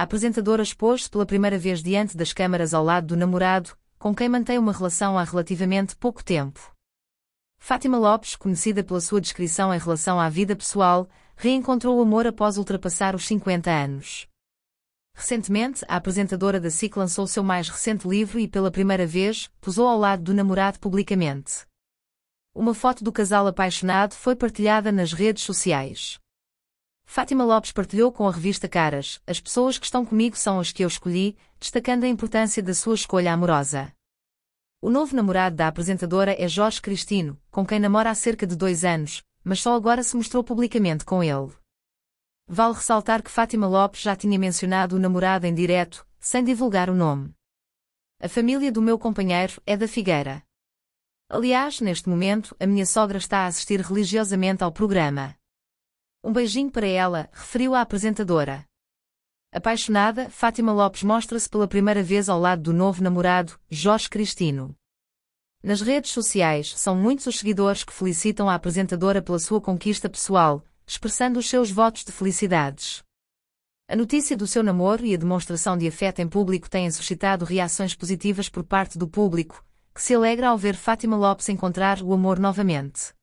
A apresentadora expôs-se pela primeira vez diante das câmaras ao lado do namorado, com quem mantém uma relação há relativamente pouco tempo. Fátima Lopes, conhecida pela sua descrição em relação à vida pessoal, reencontrou o amor após ultrapassar os 50 anos. Recentemente, a apresentadora da SIC lançou seu mais recente livro e, pela primeira vez, posou ao lado do namorado publicamente. Uma foto do casal apaixonado foi partilhada nas redes sociais. Fátima Lopes partilhou com a revista Caras: As pessoas que estão comigo são as que eu escolhi, destacando a importância da sua escolha amorosa. O novo namorado da apresentadora é Jorge Cristino, com quem namora há cerca de dois anos, mas só agora se mostrou publicamente com ele. Vale ressaltar que Fátima Lopes já tinha mencionado o namorado em direto, sem divulgar o nome. A família do meu companheiro é da Figueira. Aliás, neste momento, a minha sogra está a assistir religiosamente ao programa. Um beijinho para ela, referiu a apresentadora. Apaixonada, Fátima Lopes mostra-se pela primeira vez ao lado do novo namorado, Jorge Cristino. Nas redes sociais, são muitos os seguidores que felicitam a apresentadora pela sua conquista pessoal, expressando os seus votos de felicidades. A notícia do seu namoro e a demonstração de afeto em público têm suscitado reações positivas por parte do público, que se alegra ao ver Fátima Lopes encontrar o amor novamente.